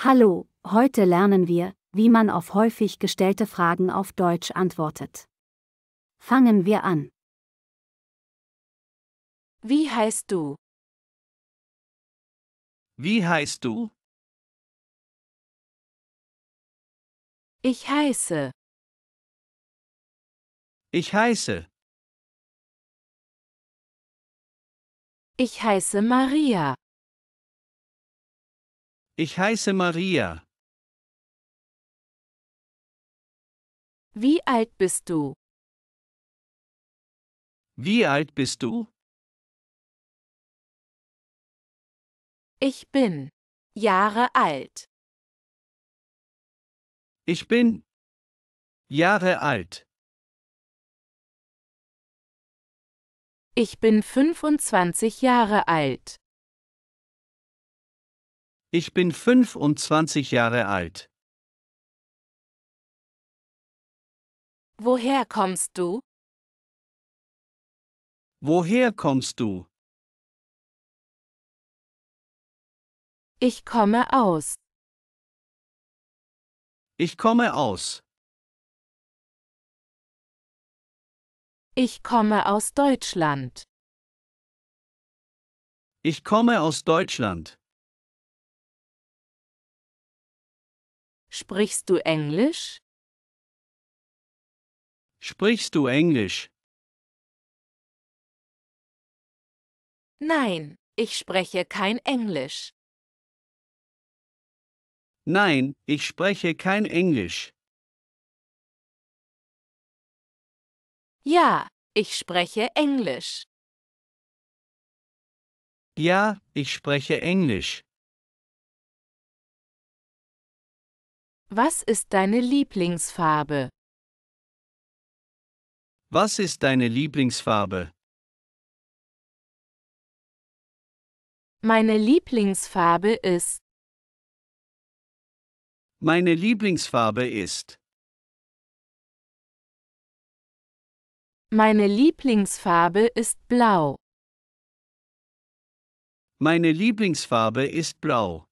Hallo, heute lernen wir, wie man auf häufig gestellte Fragen auf Deutsch antwortet. Fangen wir an. Wie heißt du? Wie heißt du? Ich heiße. Ich heiße. Ich heiße Maria. Ich heiße Maria. Wie alt bist du? Wie alt bist du? Ich bin Jahre alt. Ich bin Jahre alt. Ich bin 25 Jahre alt. Ich bin 25 Jahre alt. Woher kommst du? Woher kommst du? Ich komme aus. Ich komme aus. Ich komme aus Deutschland. Ich komme aus Deutschland. Sprichst du Englisch? Sprichst du Englisch? Nein, ich spreche kein Englisch. Nein, ich spreche kein Englisch. Ja, ich spreche Englisch. Ja, ich spreche Englisch. Was ist deine Lieblingsfarbe? Was ist deine Lieblingsfarbe? Meine Lieblingsfarbe ist. Meine Lieblingsfarbe ist. Meine Lieblingsfarbe ist blau. Meine Lieblingsfarbe ist blau.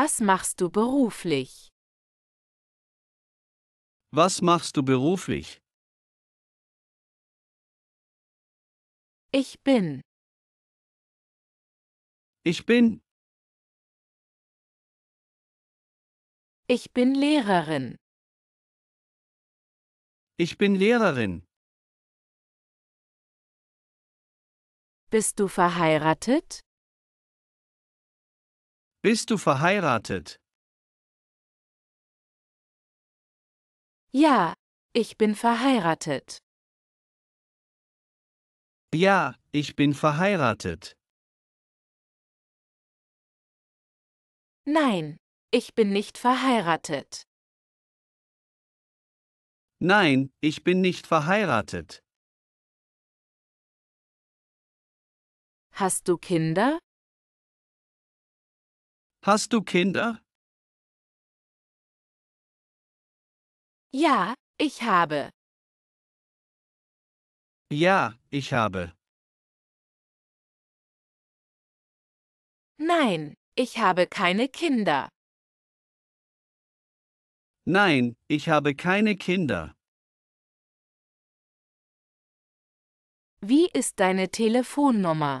Was machst du beruflich? Was machst du beruflich? Ich bin. Ich bin. Ich bin Lehrerin. Ich bin Lehrerin. Bist du verheiratet? Bist du verheiratet? Ja, ich bin verheiratet. Ja, ich bin verheiratet. Nein, ich bin nicht verheiratet. Nein, ich bin nicht verheiratet. Hast du Kinder? Hast du Kinder? Ja, ich habe. Ja, ich habe. Nein, ich habe keine Kinder. Nein, ich habe keine Kinder. Wie ist deine Telefonnummer?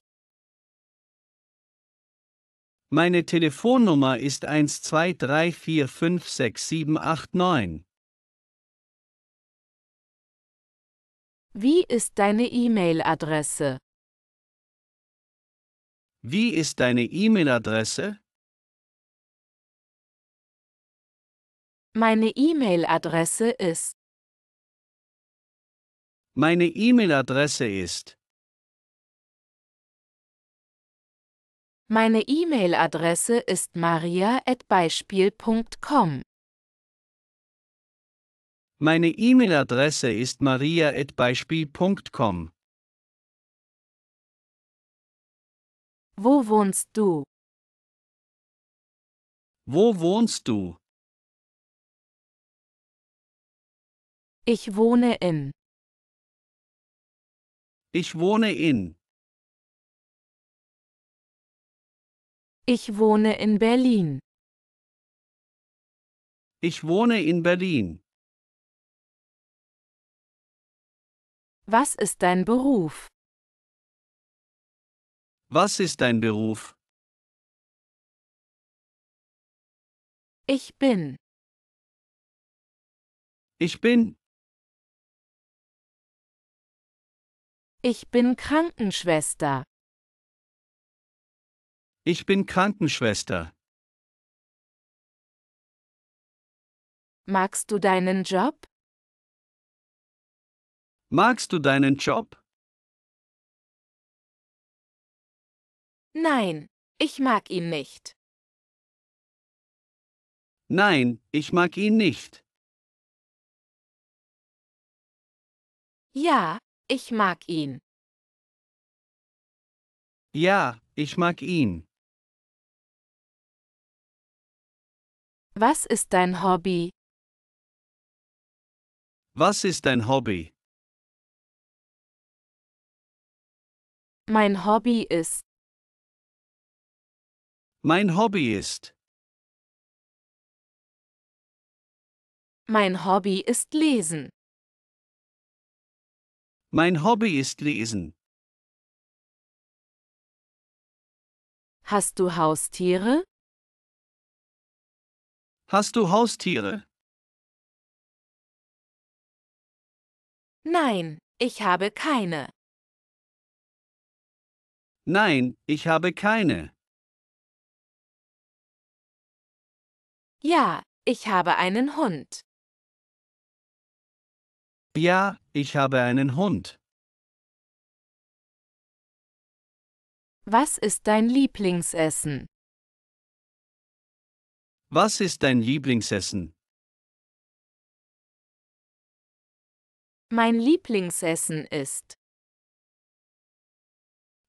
Meine Telefonnummer ist 1234567889. Wie ist deine E-Mail-Adresse? Wie ist deine E-Mail-Adresse? Meine E-Mail-Adresse ist. Meine E-Mail-Adresse ist. Meine E-Mail-Adresse ist maria.beispiel.com. Meine E-Mail-Adresse ist maria.beispiel.com. Wo wohnst du? Wo wohnst du? Ich wohne in. Ich wohne in. Ich wohne in Berlin. Ich wohne in Berlin. Was ist dein Beruf? Was ist dein Beruf? Ich bin. Ich bin. Ich bin Krankenschwester. Ich bin Krankenschwester. Magst du deinen Job? Magst du deinen Job? Nein, ich mag ihn nicht. Nein, ich mag ihn nicht. Ja, ich mag ihn. Ja, ich mag ihn. Was ist dein Hobby? Was ist dein Hobby? Mein Hobby ist. Mein Hobby ist. Mein Hobby ist Lesen. Mein Hobby ist Lesen. Hast du Haustiere? Hast du Haustiere? Nein, ich habe keine. Nein, ich habe keine. Ja, ich habe einen Hund. Ja, ich habe einen Hund. Was ist dein Lieblingsessen? Was ist dein Lieblingsessen? Mein Lieblingsessen ist.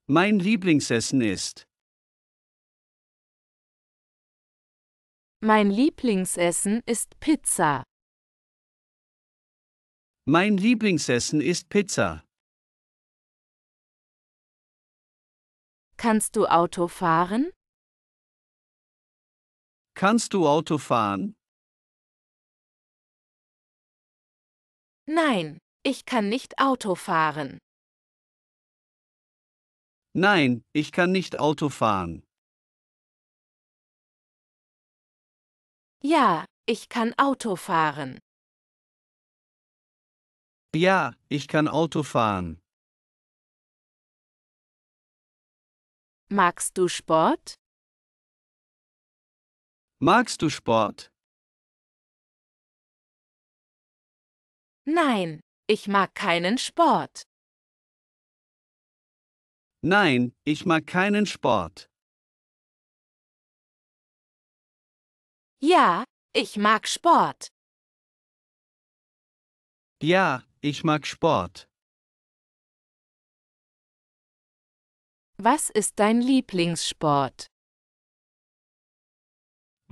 Mein Lieblingsessen ist. Mein Lieblingsessen ist Pizza. Mein Lieblingsessen ist Pizza. Kannst du Auto fahren? Kannst du Auto fahren? Nein, ich kann nicht Auto fahren. Nein, ich kann nicht Auto fahren. Ja, ich kann Auto fahren. Ja, ich kann Auto fahren. Magst du Sport? Magst du Sport? Nein, ich mag keinen Sport. Nein, ich mag keinen Sport. Ja, ich mag Sport. Ja, ich mag Sport. Was ist dein Lieblingssport?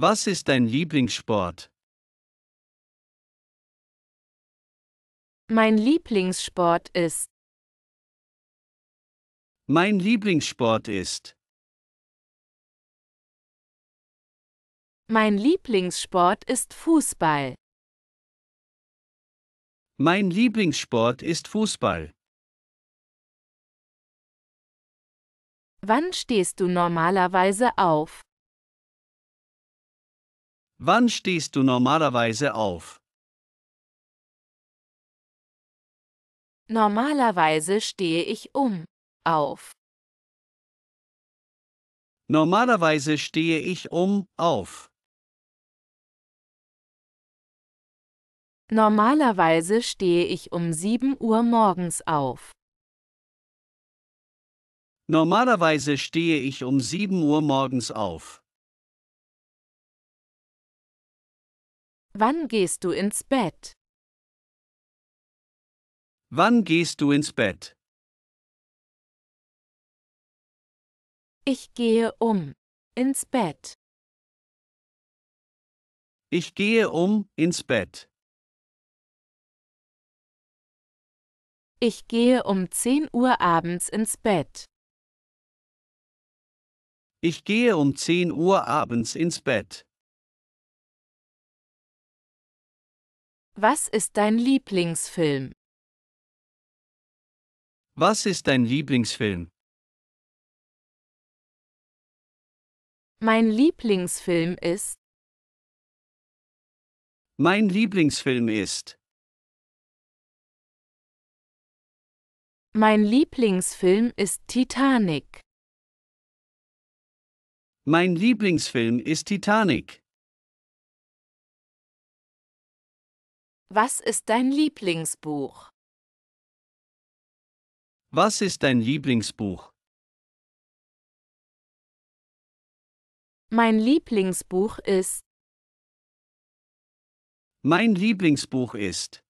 Was ist dein Lieblingssport? Mein Lieblingssport ist. Mein Lieblingssport ist. Mein Lieblingssport ist Fußball. Mein Lieblingssport ist Fußball. Wann stehst du normalerweise auf? Wann stehst du normalerweise auf? Normalerweise stehe ich um, auf. Normalerweise stehe ich um, auf. Normalerweise stehe ich um 7 Uhr morgens auf. Normalerweise stehe ich um 7 Uhr morgens auf. Wann gehst du ins Bett? Wann gehst du ins Bett? Ich gehe um ins Bett. Ich gehe um ins Bett. Ich gehe um 10 Uhr abends ins Bett. Ich gehe um 10 Uhr abends ins Bett. Was ist dein Lieblingsfilm? Was ist dein Lieblingsfilm? Mein Lieblingsfilm ist. Mein Lieblingsfilm ist. Mein Lieblingsfilm ist Titanic. Mein Lieblingsfilm ist Titanic. Was ist dein Lieblingsbuch? Was ist dein Lieblingsbuch? Mein Lieblingsbuch ist. Mein Lieblingsbuch ist.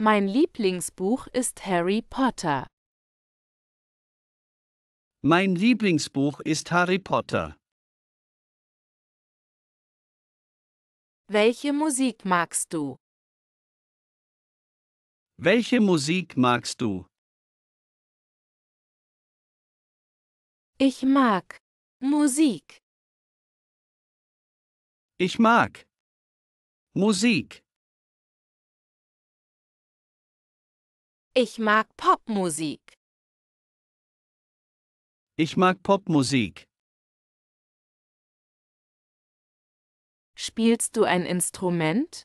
Mein Lieblingsbuch ist Harry Potter. Mein Lieblingsbuch ist Harry Potter. Welche Musik magst du? Welche Musik magst du? Ich mag Musik. Ich mag Musik. Ich mag Popmusik. Ich mag Popmusik. Spielst du ein Instrument?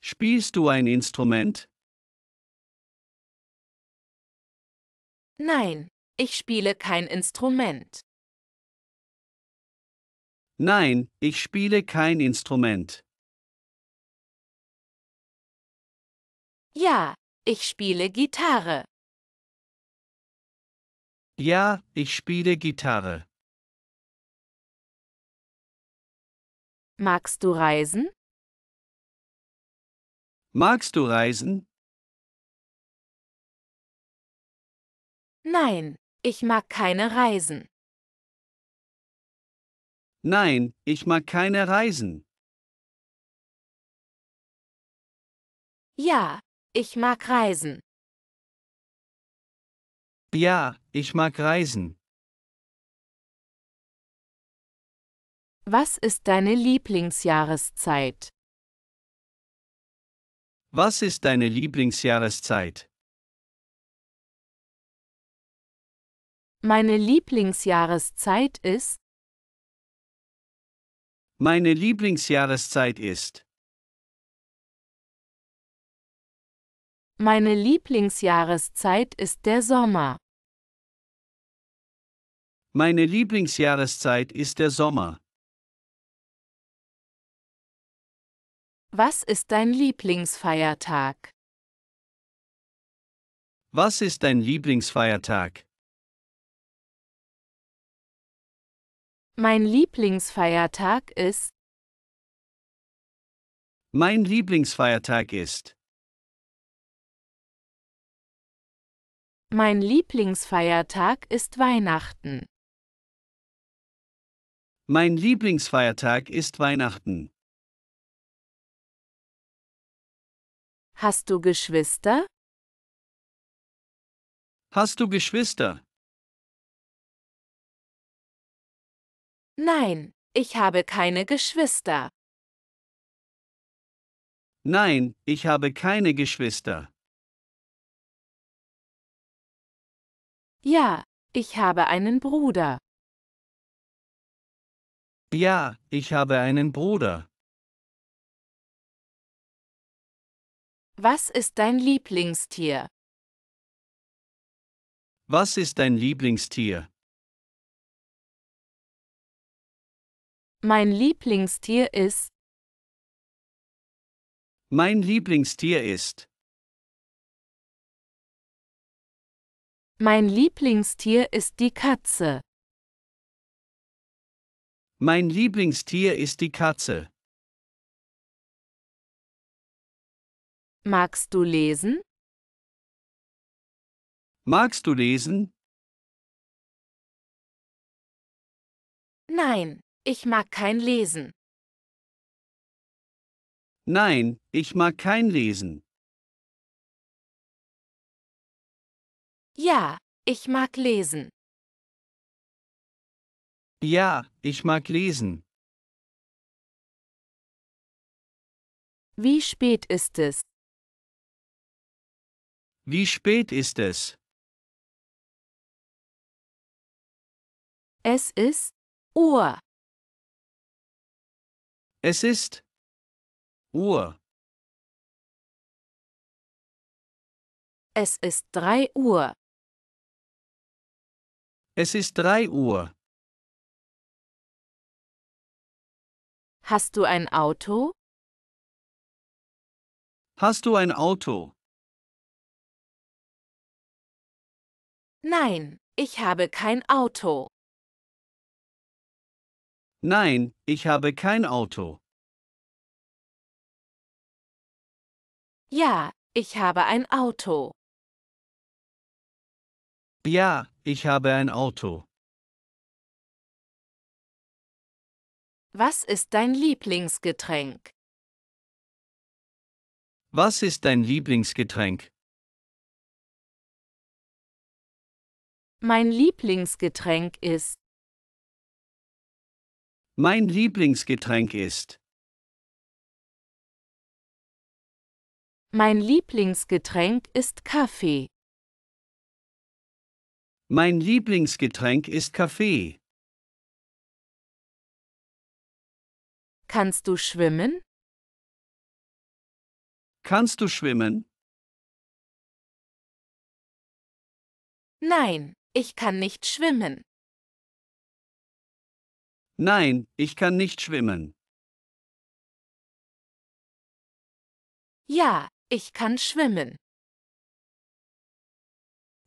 Spielst du ein Instrument? Nein, ich spiele kein Instrument. Nein, ich spiele kein Instrument. Ja, ich spiele Gitarre. Ja, ich spiele Gitarre. Magst du reisen? Magst du reisen? Nein, ich mag keine Reisen. Nein, ich mag keine Reisen. Ja, ich mag Reisen. Ja, ich mag Reisen. Was ist deine Lieblingsjahreszeit? Was ist deine Lieblingsjahreszeit? Meine Lieblingsjahreszeit ist Meine Lieblingsjahreszeit ist Meine Lieblingsjahreszeit ist der Sommer. Meine Lieblingsjahreszeit ist der Sommer. Was ist dein Lieblingsfeiertag? Was ist dein Lieblingsfeiertag? Mein Lieblingsfeiertag ist. Mein Lieblingsfeiertag ist. Mein Lieblingsfeiertag ist Weihnachten. Mein Lieblingsfeiertag ist Weihnachten. Hast du Geschwister? Hast du Geschwister? Nein, ich habe keine Geschwister. Nein, ich habe keine Geschwister. Ja, ich habe einen Bruder. Ja, ich habe einen Bruder. Was ist dein Lieblingstier? Was ist dein Lieblingstier? Mein Lieblingstier ist. Mein Lieblingstier ist. Mein Lieblingstier ist die Katze. Mein Lieblingstier ist die Katze. Magst du lesen? Magst du lesen? Nein, ich mag kein Lesen. Nein, ich mag kein Lesen. Ja, ich mag lesen. Ja, ich mag lesen. Wie spät ist es? Wie spät ist es? Es ist Uhr. Es ist Uhr. Es ist drei Uhr. Es ist drei Uhr. Hast du ein Auto? Hast du ein Auto? Nein, ich habe kein Auto. Nein, ich habe kein Auto. Ja, ich habe ein Auto. Ja, ich habe ein Auto. Was ist dein Lieblingsgetränk? Was ist dein Lieblingsgetränk? Mein Lieblingsgetränk ist. Mein Lieblingsgetränk ist. Mein Lieblingsgetränk ist Kaffee. Mein Lieblingsgetränk ist Kaffee. Kannst du schwimmen? Kannst du schwimmen? Nein, ich kann nicht schwimmen. Nein, ich kann nicht schwimmen. Ja, ich kann schwimmen.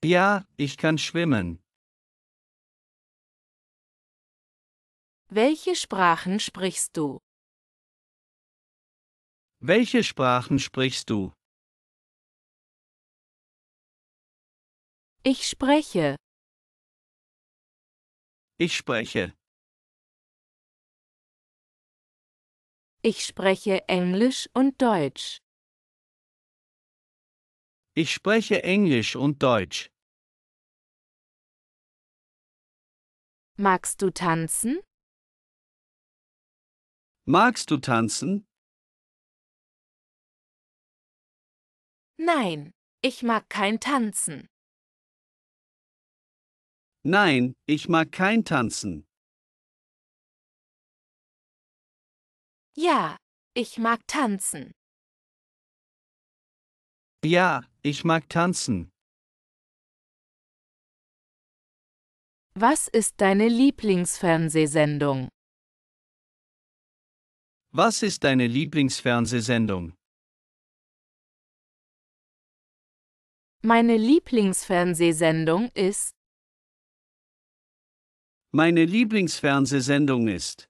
Ja, ich kann schwimmen. Welche Sprachen sprichst du? Welche Sprachen sprichst du? Ich spreche ich spreche. Ich spreche Englisch und Deutsch. Ich spreche Englisch und Deutsch. Magst du tanzen? Magst du tanzen? Nein, ich mag kein Tanzen. Nein, ich mag kein Tanzen. Ja, ich mag tanzen. Ja, ich mag tanzen. Was ist deine Lieblingsfernsehsendung? Was ist deine Lieblingsfernsehsendung? Meine Lieblingsfernsehsendung ist meine Lieblingsfernsehsendung ist.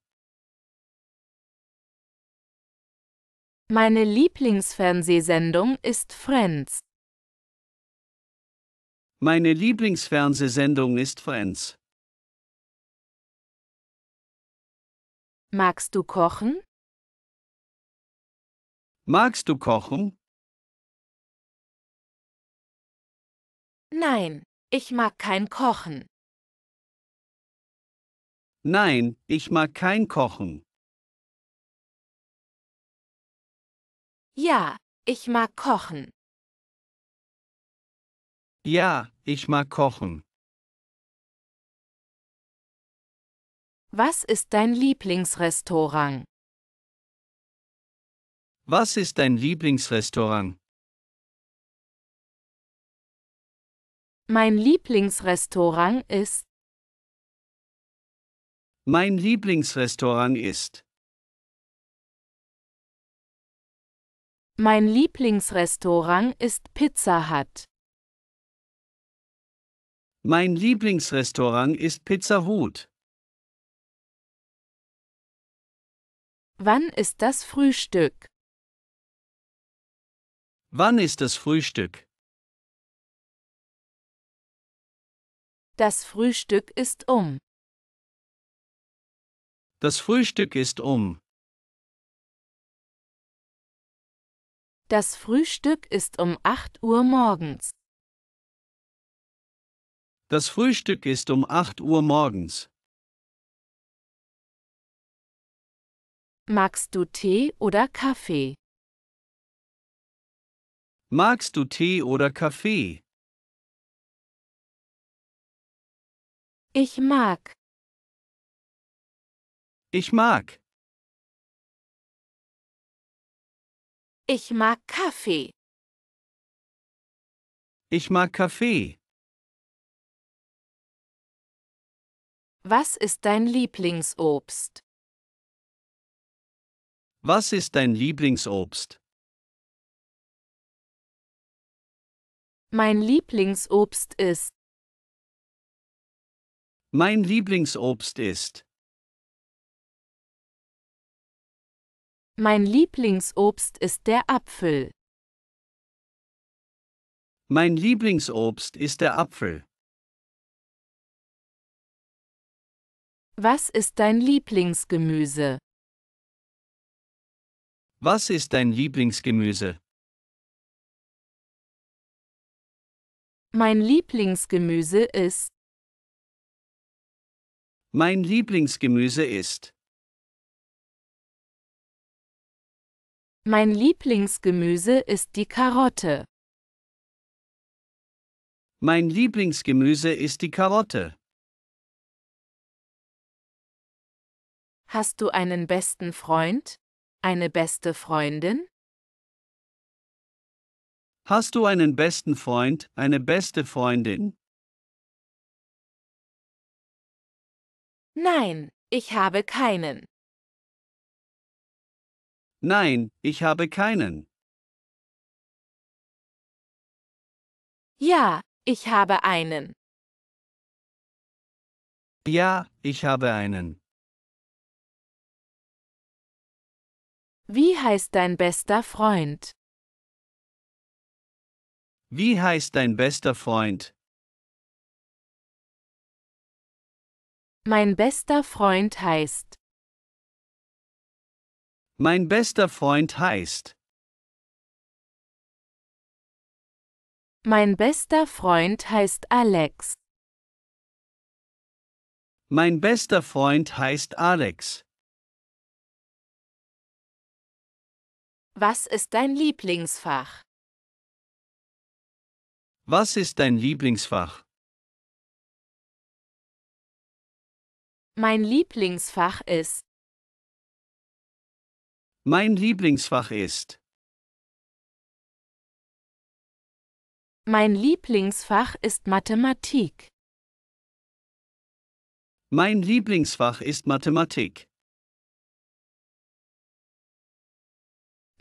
Meine Lieblingsfernsehsendung ist Friends. Meine Lieblingsfernsehsendung ist Friends. Magst du kochen? Magst du kochen? Nein, ich mag kein Kochen. Nein, ich mag kein Kochen. Ja, ich mag kochen. Ja, ich mag kochen. Was ist dein Lieblingsrestaurant? Was ist dein Lieblingsrestaurant? Mein Lieblingsrestaurant ist mein Lieblingsrestaurant ist. Mein Lieblingsrestaurant ist Pizza Hut. Mein Lieblingsrestaurant ist Pizza Hut. Wann ist das Frühstück? Wann ist das Frühstück? Das Frühstück ist um. Das Frühstück ist um. Das Frühstück ist um 8 Uhr morgens. Das Frühstück ist um 8 Uhr morgens. Magst du Tee oder Kaffee? Magst du Tee oder Kaffee? Ich mag. Ich mag. Ich mag Kaffee. Ich mag Kaffee. Was ist dein Lieblingsobst? Was ist dein Lieblingsobst? Mein Lieblingsobst ist. Mein Lieblingsobst ist. Mein Lieblingsobst ist der Apfel. Mein Lieblingsobst ist der Apfel. Was ist dein Lieblingsgemüse? Was ist dein Lieblingsgemüse? Mein Lieblingsgemüse ist Mein Lieblingsgemüse ist Mein Lieblingsgemüse ist die Karotte. Mein Lieblingsgemüse ist die Karotte. Hast du einen besten Freund? Eine beste Freundin? Hast du einen besten Freund, eine beste Freundin? Nein, ich habe keinen. Nein, ich habe keinen. Ja, ich habe einen. Ja, ich habe einen. Wie heißt dein bester Freund? Wie heißt dein bester Freund? Mein bester Freund heißt. Mein bester Freund heißt. Mein bester Freund heißt Alex. Mein bester Freund heißt Alex. Was ist dein Lieblingsfach? Was ist dein Lieblingsfach? Mein Lieblingsfach ist. Mein Lieblingsfach ist. Mein Lieblingsfach ist Mathematik. Mein Lieblingsfach ist Mathematik.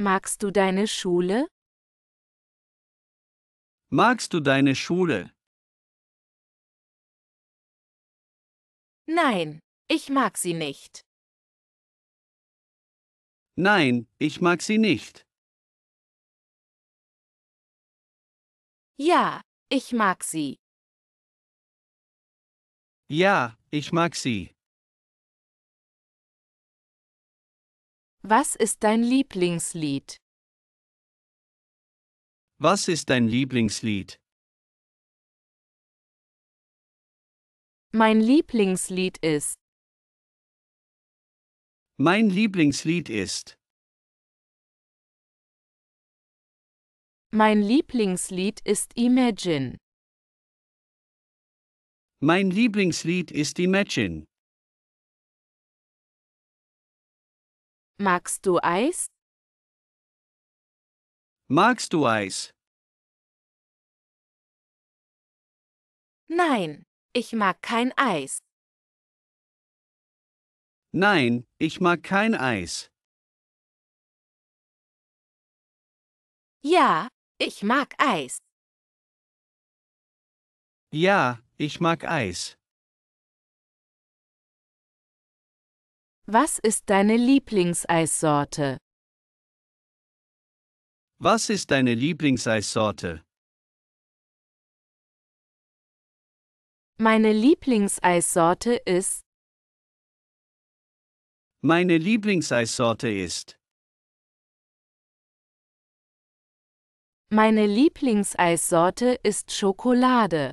Magst du deine Schule? Magst du deine Schule? Nein, ich mag sie nicht. Nein, ich mag sie nicht. Ja, ich mag sie. Ja, ich mag sie. Was ist dein Lieblingslied? Was ist dein Lieblingslied? Mein Lieblingslied ist mein Lieblingslied ist. Mein Lieblingslied ist Imagine. Mein Lieblingslied ist Imagine. Magst du Eis? Magst du Eis? Nein, ich mag kein Eis. Nein, ich mag kein Eis. Ja, ich mag Eis. Ja, ich mag Eis. Was ist deine Lieblingseissorte? Was ist deine Lieblingseissorte? Meine Lieblingseissorte ist meine Lieblingseissorte ist. Meine Lieblingseissorte ist Schokolade.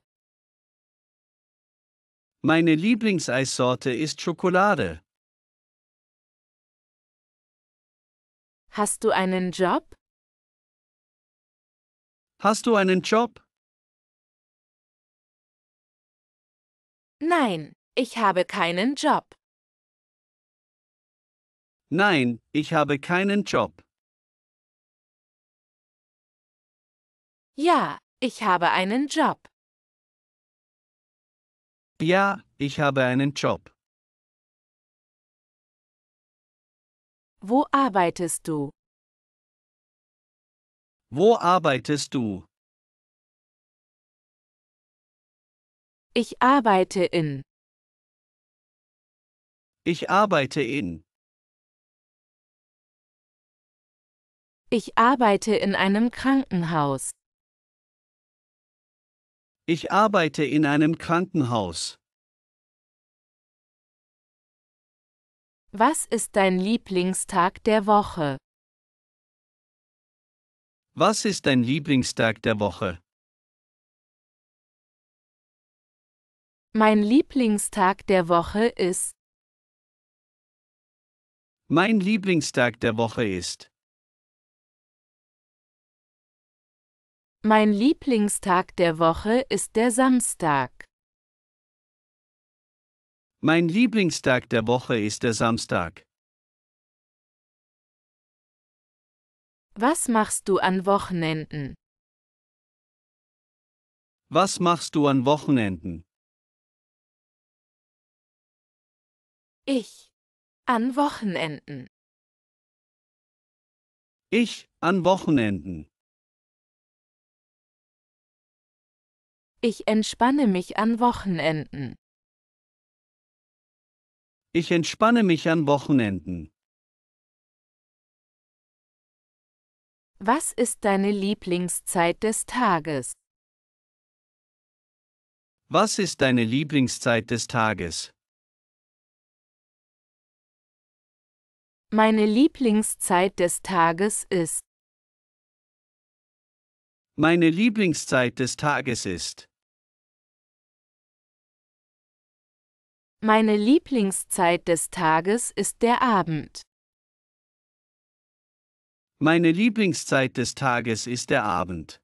Meine Lieblingseissorte ist Schokolade. Hast du einen Job? Hast du einen Job? Nein, ich habe keinen Job. Nein, ich habe keinen Job. Ja, ich habe einen Job. Ja, ich habe einen Job. Wo arbeitest du? Wo arbeitest du? Ich arbeite in. Ich arbeite in. Ich arbeite in einem Krankenhaus. Ich arbeite in einem Krankenhaus. Was ist dein Lieblingstag der Woche? Was ist dein Lieblingstag der Woche? Mein Lieblingstag der Woche ist. Mein Lieblingstag der Woche ist. Mein Lieblingstag der Woche ist der Samstag. Mein Lieblingstag der Woche ist der Samstag. Was machst du an Wochenenden? Was machst du an Wochenenden? Ich. An Wochenenden. Ich. An Wochenenden. Ich entspanne mich an Wochenenden. Ich entspanne mich an Wochenenden. Was ist deine Lieblingszeit des Tages? Was ist deine Lieblingszeit des Tages? Meine Lieblingszeit des Tages ist. Meine Lieblingszeit des Tages ist. Meine Lieblingszeit des Tages ist der Abend. Meine Lieblingszeit des Tages ist der Abend.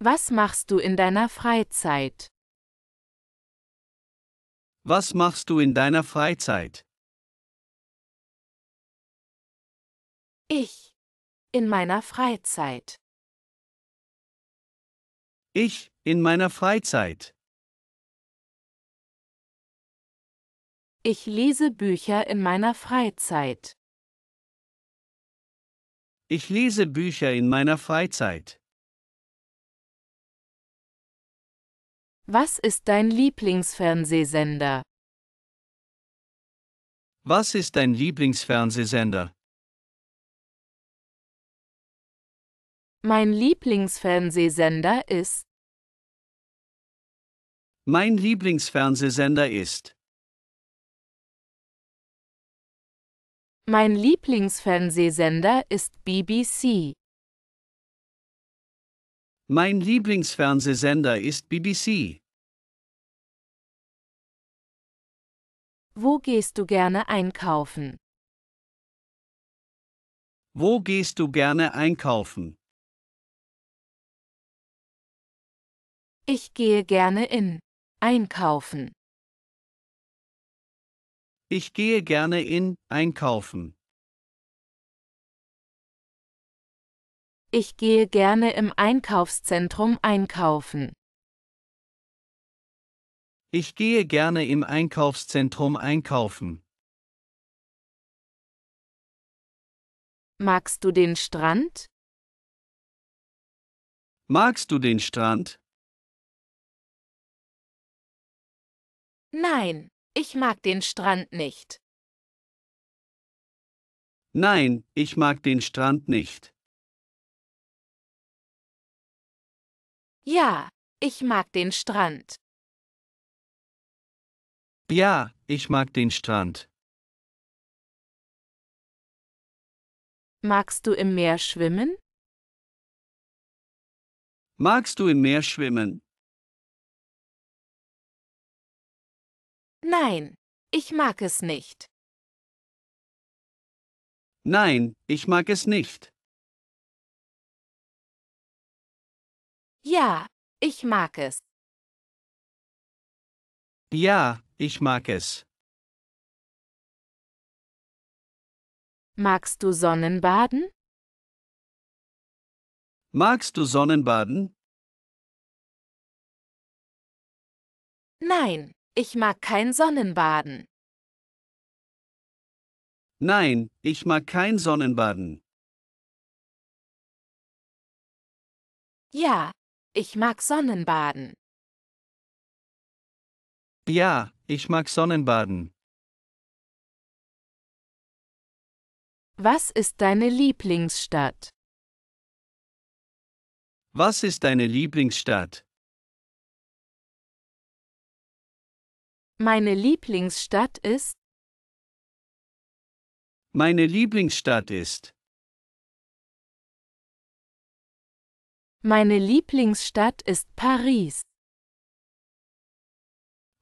Was machst du in deiner Freizeit? Was machst du in deiner Freizeit? Ich. In meiner Freizeit. Ich, in meiner Freizeit. Ich lese Bücher in meiner Freizeit. Ich lese Bücher in meiner Freizeit. Was ist dein Lieblingsfernsehsender? Was ist dein Lieblingsfernsehsender? Mein Lieblingsfernsehsender ist Mein Lieblingsfernsehsender ist Mein Lieblingsfernsehsender ist BBC. Mein Lieblingsfernsehsender ist BBC. Wo gehst du gerne einkaufen? Wo gehst du gerne einkaufen? Ich gehe gerne in einkaufen. Ich gehe gerne in einkaufen. Ich gehe gerne im Einkaufszentrum einkaufen. Ich gehe gerne im Einkaufszentrum einkaufen. Magst du den Strand? Magst du den Strand? Nein, ich mag den Strand nicht. Nein, ich mag den Strand nicht. Ja, ich mag den Strand. Ja, ich mag den Strand. Magst du im Meer schwimmen? Magst du im Meer schwimmen? Nein, ich mag es nicht. Nein, ich mag es nicht. Ja, ich mag es. Ja, ich mag es. Magst du Sonnenbaden? Magst du Sonnenbaden? Nein, ich mag kein Sonnenbaden. Nein, ich mag kein Sonnenbaden. Ja, ich mag Sonnenbaden. Ja, ich mag Sonnenbaden. Was ist deine Lieblingsstadt? Was ist deine Lieblingsstadt? Meine Lieblingsstadt ist. Meine Lieblingsstadt ist. Meine Lieblingsstadt ist Paris.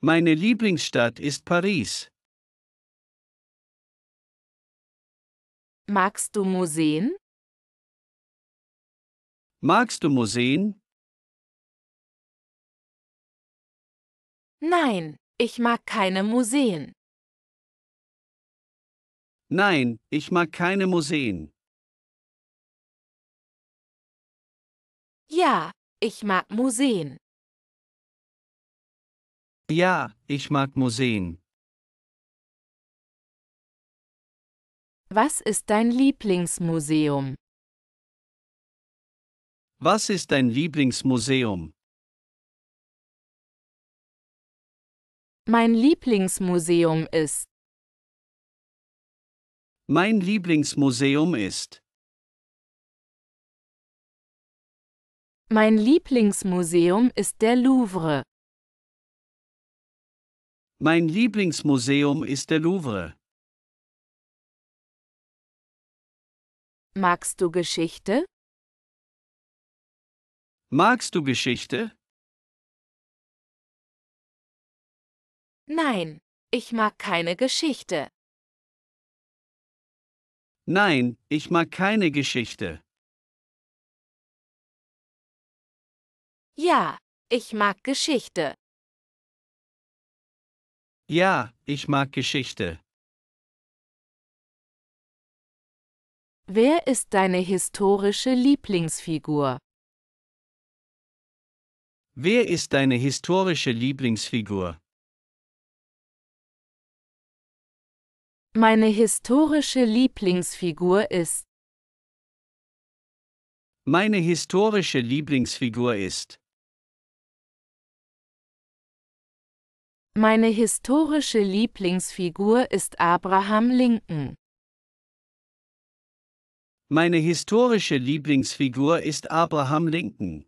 Meine Lieblingsstadt ist Paris. Magst du Museen? Magst du Museen? Nein, ich mag keine Museen. Nein, ich mag keine Museen. Ja, ich mag Museen. Ja, ich mag Museen. Was ist dein Lieblingsmuseum? Was ist dein Lieblingsmuseum? Mein Lieblingsmuseum ist. Mein Lieblingsmuseum ist. Mein Lieblingsmuseum ist der Louvre. Mein Lieblingsmuseum ist der Louvre. Magst du Geschichte? Magst du Geschichte? Nein, ich mag keine Geschichte. Nein, ich mag keine Geschichte. Ja, ich mag Geschichte. Ja, ich mag Geschichte. Wer ist deine historische Lieblingsfigur? Wer ist deine historische Lieblingsfigur? Meine historische Lieblingsfigur ist. Meine historische Lieblingsfigur ist. Meine historische Lieblingsfigur ist Abraham Lincoln. Meine historische Lieblingsfigur ist Abraham Lincoln.